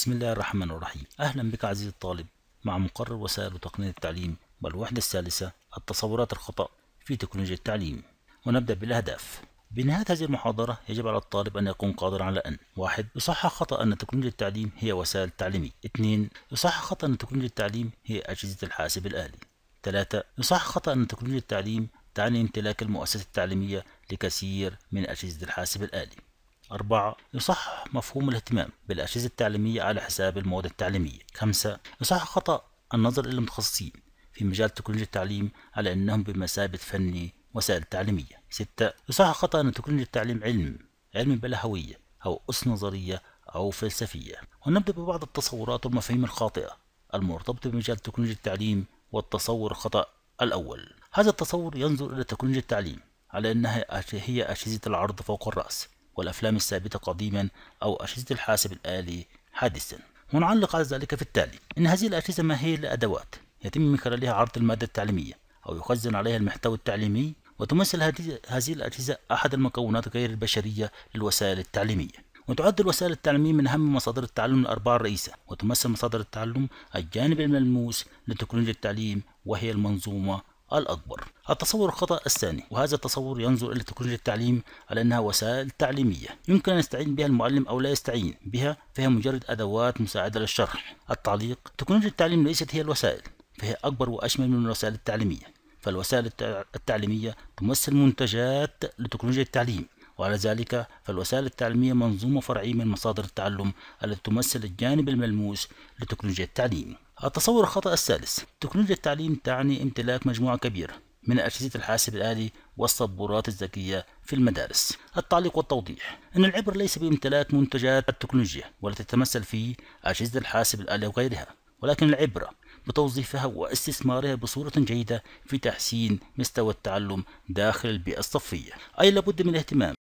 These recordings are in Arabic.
بسم الله الرحمن الرحيم أهلا بك عزيزي الطالب مع مقرر وسائل وتقنية التعليم والوحدة الثالثة التصورات الخطأ في تكنولوجيا التعليم ونبدأ بالأهداف بنهاية هذه المحاضرة يجب على الطالب أن يكون قادرا على أن واحد يصحح خطأ أن تكنولوجيا التعليم هي وسائل تعليمية اثنين يصحح خطأ أن تكنولوجيا التعليم هي أجهزة الحاسب الآلي ثلاثة يصحح خطأ أن تكنولوجيا التعليم تعني امتلاك المؤسسة التعليمية لكثير من أجهزة الحاسب الآلي أربعة يصحح مفهوم الاهتمام بالأجهزة التعليمية على حساب المواد التعليمية خمسة يصح خطأ النظر إلى المتخصصين في مجال تكنولوجيا التعليم على أنهم بمثابة فني وسائل تعليمية ستة يصح خطأ أن تكنولوجيا التعليم علم علم بلا هوية أو أس نظرية أو فلسفية ونبدأ ببعض التصورات والمفاهيم الخاطئة المرتبطة بمجال تكنولوجيا التعليم والتصور الخطأ الأول هذا التصور ينظر إلى تكنولوجيا التعليم على أنها هي أجهزة العرض فوق الرأس والأفلام الثابتة قديما أو أجهزة الحاسب الآلي حديثا ونعلق على ذلك في التالي إن هذه الأجهزة ما هي إلا أدوات يتم من خلالها عرض المادة التعليمية أو يخزن عليها المحتوى التعليمي وتمثل هذه الأجهزة أحد المكونات غير البشرية للوسائل التعليمية وتعد الوسائل التعليمية من أهم مصادر التعلم الأربعة الرئيسة وتمثل مصادر التعلم الجانب الملموس لتكنولوجيا التعليم وهي المنظومة الأكبر التصور الخطأ الثاني وهذا التصور ينظر إلى تكنولوجيا التعليم على أنها وسائل تعليمية يمكن أن يستعين بها المعلم أو لا يستعين بها فهي مجرد أدوات مساعدة للشرح التعليق تكنولوجيا التعليم ليست هي الوسائل فهي أكبر وأشمل من الوسائل التعليمية فالوسائل التعليمية تمثل منتجات لتكنولوجيا التعليم وعلى ذلك فالوسائل التعليمية منظومة فرعية من مصادر التعلم التي تمثل الجانب الملموس لتكنولوجيا التعليم التصور الخطأ الثالث تكنولوجيا التعليم تعني امتلاك مجموعة كبيرة من أجهزة الحاسب الآلي والسبورات الذكية في المدارس. التعليق والتوضيح أن العبر ليس بامتلاك منتجات التكنولوجيا والتي تتمثل في أجهزة الحاسب الآلي وغيرها، ولكن العبرة بتوظيفها واستثمارها بصورة جيدة في تحسين مستوى التعلم داخل البيئة الصفية أي لابد من الاهتمام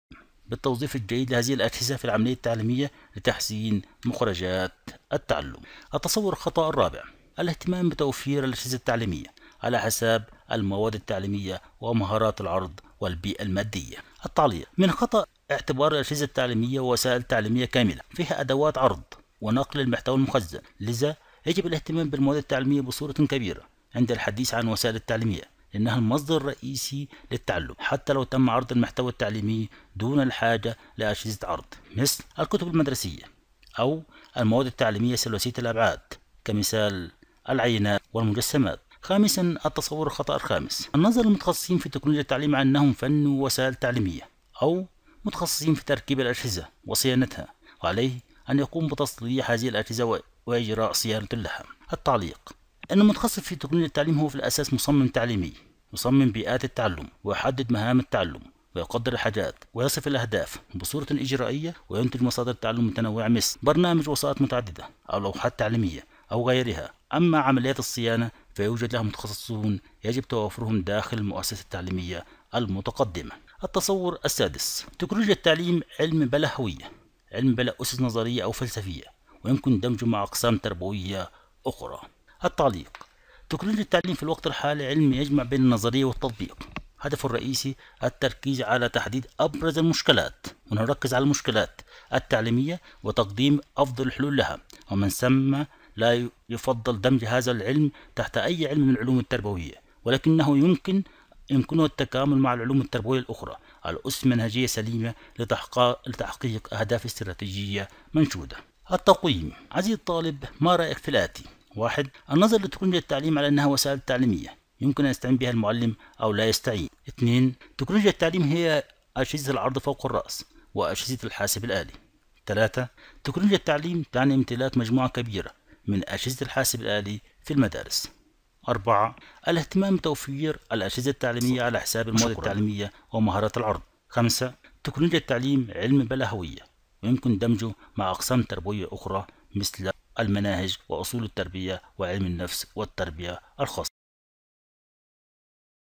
بالتوظيف الجيد لهذه الأجهزة في العملية التعليمية لتحسين مخرجات التعلم التصور الخطأ الرابع الاهتمام بتوفير الأجهزة التعليمية على حساب المواد التعليمية ومهارات العرض والبيئة المادية التعليق من خطأ اعتبار الأجهزة التعليمية ووسائل تعليمية كاملة فيها أدوات عرض ونقل المحتوى المخزن لذا يجب الاهتمام بالمواد التعليمية بصورة كبيرة عند الحديث عن وسائل التعليمية لأنها المصدر الرئيسي للتعلم حتى لو تم عرض المحتوى التعليمي دون الحاجة لأجهزة عرض مثل الكتب المدرسية أو المواد التعليمية ثلاثية الأبعاد كمثال العينات والمجسمات خامسا التصور الخطأ الخامس النظر المتخصصين في تكنولوجيا التعليم أنهم فن ووسائل تعليمية أو متخصصين في تركيب الأجهزة وصيانتها وعليه أن يقوم بتصليح هذه الأجهزة وإجراء صيانة لها التعليق أن المتخصص في تقنية التعليم هو في الأساس مصمم تعليمي يصمم بيئات التعلم ويحدد مهام التعلم ويقدر الحاجات ويصف الأهداف بصورة إجرائية وينتج مصادر تعلم متنوعة مثل برنامج وسائط متعددة أو لوحات تعليمية أو غيرها أما عمليات الصيانة فيوجد لها متخصصون يجب توافرهم داخل المؤسسة التعليمية المتقدمة التصور السادس تكنولوجيا التعليم علم بلا هوية علم بلا أسس نظرية أو فلسفية ويمكن دمجه مع أقسام تربوية أخرى التعليق تقنية التعليم في الوقت الحالي علم يجمع بين النظرية والتطبيق هدفه الرئيسي التركيز على تحديد أبرز المشكلات ونركز على المشكلات التعليمية وتقديم أفضل الحلول لها ومن ثم لا يفضل دمج هذا العلم تحت أي علم من العلوم التربوية ولكنه يمكن يمكنه التكامل مع العلوم التربوية الأخرى على أسس منهجية سليمة لتحقيق أهداف استراتيجية منشودة التقويم عزيز الطالب ما رأيك في الآتي؟ واحد النظر لتكنولوجيا التعليم على أنها وسائل تعليمية يمكن أن يستعين بها المعلم أو لا يستعين. اثنين تكنولوجيا التعليم هي أجهزة العرض فوق الرأس وأجهزة الحاسب الآلي. ثلاثة تكنولوجيا التعليم تعني امتلاك مجموعة كبيرة من أجهزة الحاسب الآلي في المدارس. أربعة الاهتمام بتوفير الأجهزة التعليمية على حساب المواد التعليمية ومهارات العرض. خمسة تكنولوجيا التعليم علم بلا هوية ويمكن دمجه مع أقسام تربوية أخرى مثل المناهج وأصول التربية وعلم النفس والتربية الخاصة